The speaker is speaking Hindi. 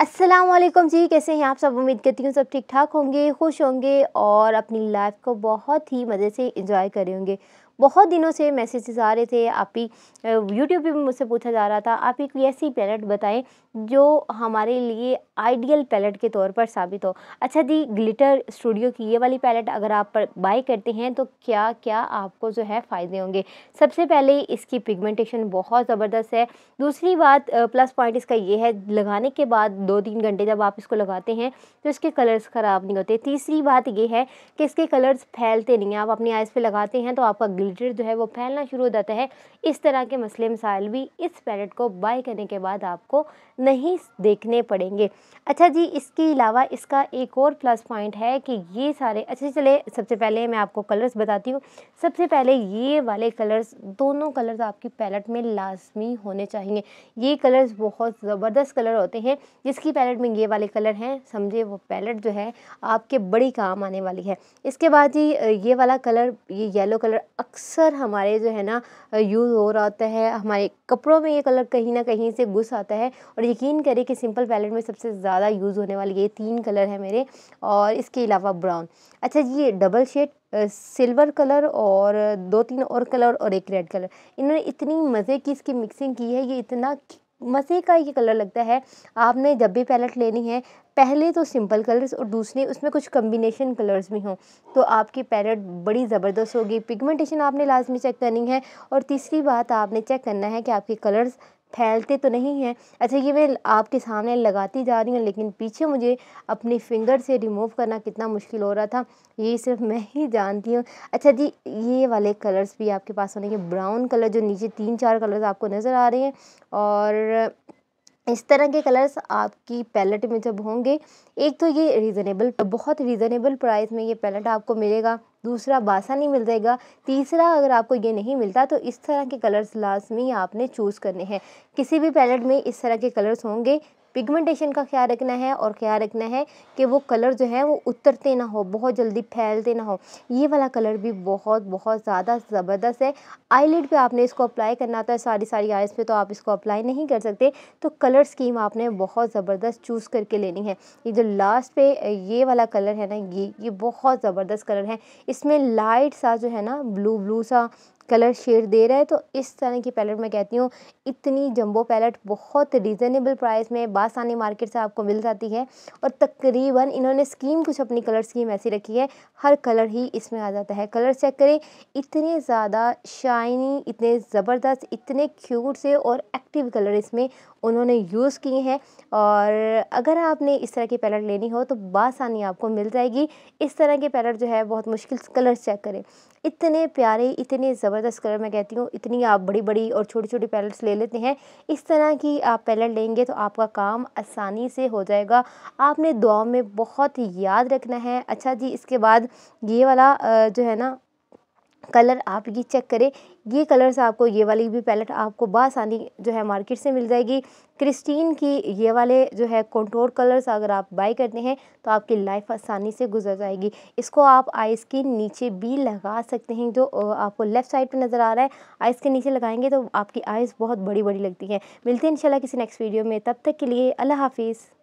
असलम जी कैसे हैं आप सब उम्मीद करती हूँ सब ठीक ठाक होंगे खुश होंगे और अपनी लाइफ को बहुत ही मज़े से इंजॉय करेंगे बहुत दिनों से मैसेजेस आ रहे थे आप ही यूट्यूब पे भी मुझसे पूछा जा रहा था आप एक ऐसी पैलेट बताएं जो हमारे लिए आइडियल पैलेट के तौर पर साबित हो अच्छा दी ग्लिटर स्टूडियो की ये वाली पैलेट अगर आप पर बाई करते हैं तो क्या क्या आपको जो है फ़ायदे होंगे सबसे पहले इसकी पिगमेंटेशन बहुत ज़बरदस्त है दूसरी बात प्लस पॉइंट इसका ये है लगाने के बाद दो तीन घंटे जब आप इसको लगाते हैं तो इसके कलर्स ख़राब नहीं होते तीसरी बात ये है कि इसके कलर्स फैलते नहीं हैं आप अपनी आइज़ पर लगाते हैं तो आपका लीटर जो है वो फैलना शुरू हो जाता है इस तरह के मसले मसाइल भी इस पैलेट को बाय करने के बाद आपको नहीं देखने पड़ेंगे अच्छा जी इसके अलावा इसका एक और प्लस पॉइंट है कि ये सारे अच्छे चले सबसे पहले मैं आपको कलर्स बताती हूँ सबसे पहले ये वाले कलर्स दोनों कलर्स आपकी पैलेट में लाजमी होने चाहिए ये कलर्स बहुत ज़बरदस्त कलर होते हैं जिसकी पैलेट में ये वाले कलर हैं समझे वो पैलेट जो है आपके बड़ी काम आने वाली है इसके बाद जी ये वाला कलर ये येलो कलर अक्सर अक्सर हमारे जो है ना यूज़ हो रहा होता है हमारे कपड़ों में ये कलर कहीं ना कहीं से घुस आता है और यकीन करें कि सिंपल पैलेट में सबसे ज़्यादा यूज़ होने वाले ये तीन कलर है मेरे और इसके अलावा ब्राउन अच्छा ये डबल शेड सिल्वर कलर और दो तीन और कलर और एक रेड कलर इन्होंने इतनी मज़े की इसकी मिक्सिंग की है ये इतना मसीह का ये कलर लगता है आपने जब भी पैलेट लेनी है पहले तो सिंपल कलर्स और दूसरे उसमें कुछ कम्बिनेशन कलर्स भी हों तो आपकी पैलेट बड़ी ज़बरदस्त होगी पिगमेंटेशन आपने लाजमी चेक करनी है और तीसरी बात आपने चेक करना है कि आपके कलर्स फैलते तो नहीं हैं अच्छा ये मैं आपके सामने लगाती जा रही हूँ लेकिन पीछे मुझे अपनी फिंगर से रिमूव करना कितना मुश्किल हो रहा था ये सिर्फ मैं ही जानती हूँ अच्छा जी ये वाले कलर्स भी आपके पास होने के ब्राउन कलर जो नीचे तीन चार कलर्स आपको नज़र आ रहे हैं और इस तरह के कलर्स आपकी पैलेट में जब होंगे एक तो ये रीज़नेबल बहुत रीज़नेबल प्राइस में ये पैलेट आपको मिलेगा दूसरा बासा नहीं मिल जाएगा तीसरा अगर आपको ये नहीं मिलता तो इस तरह के कलर्स लाजमी आपने चूज़ करने हैं किसी भी पैलेट में इस तरह के कलर्स होंगे पिगमेंटेशन का ख्याल रखना है और ख्याल रखना है कि वो कलर जो है वो उतरते ना हो बहुत जल्दी फैलते ना हो ये वाला कलर भी बहुत बहुत ज़्यादा ज़बरदस्त है आईलिड पे आपने इसको अप्लाई करना था सारी सारी आइज़ पे तो आप इसको अप्लाई नहीं कर सकते तो कलर स्कीम आपने बहुत ज़बरदस्त चूज़ करके लेनी है ये जो लास्ट पे ये वाला कलर है ना ये ये बहुत ज़बरदस्त कलर है इसमें लाइट सा जो है ना ब्लू ब्लू सा कलर शेड दे रहा है तो इस तरह की पैलेट मैं कहती हूँ इतनी जंबो पैलेट बहुत रीज़नेबल प्राइस में बासानी मार्केट से आपको मिल जाती है और तकरीबन इन्होंने स्कीम कुछ अपनी कलर स्कीम ऐसी रखी है हर कलर ही इसमें आ जाता है कलर चेक करें इतने ज़्यादा शाइनी इतने ज़बरदस्त इतने क्यूट से और एक्टिव कलर इसमें उन्होंने यूज़ किए हैं और अगर आपने इस तरह की पैलेट लेनी हो तो बासानी आपको मिल जाएगी इस तरह की पैलेट जो है बहुत मुश्किल कलर चेक करें इतने प्यारे इतने ज़बर ज़बरदस्त कलर मैं कहती हूँ इतनी आप बड़ी बड़ी और छोटी छोटी पैलेट्स ले लेते हैं इस तरह की आप पैलेट लेंगे तो आपका काम आसानी से हो जाएगा आपने दुआ में बहुत याद रखना है अच्छा जी इसके बाद ये वाला जो है ना कलर आप ये चेक करें ये कलर्स आपको ये वाली भी पैलेट आपको बासानी जो है मार्केट से मिल जाएगी क्रिस्टीन की ये वाले जो है कंटोर कलर्स अगर आप बाय करते हैं तो आपकी लाइफ आसानी से गुजर जाएगी इसको आप आइस के नीचे भी लगा सकते हैं जो आपको लेफ़्ट साइड पे नज़र आ रहा है आइस के नीचे लगाएंगे तो आपकी आइस बहुत बड़ी बड़ी लगती है मिलते हैं इनशाला किसी नेक्स्ट वीडियो में तब तक के लिए अल्लाह हाफिज़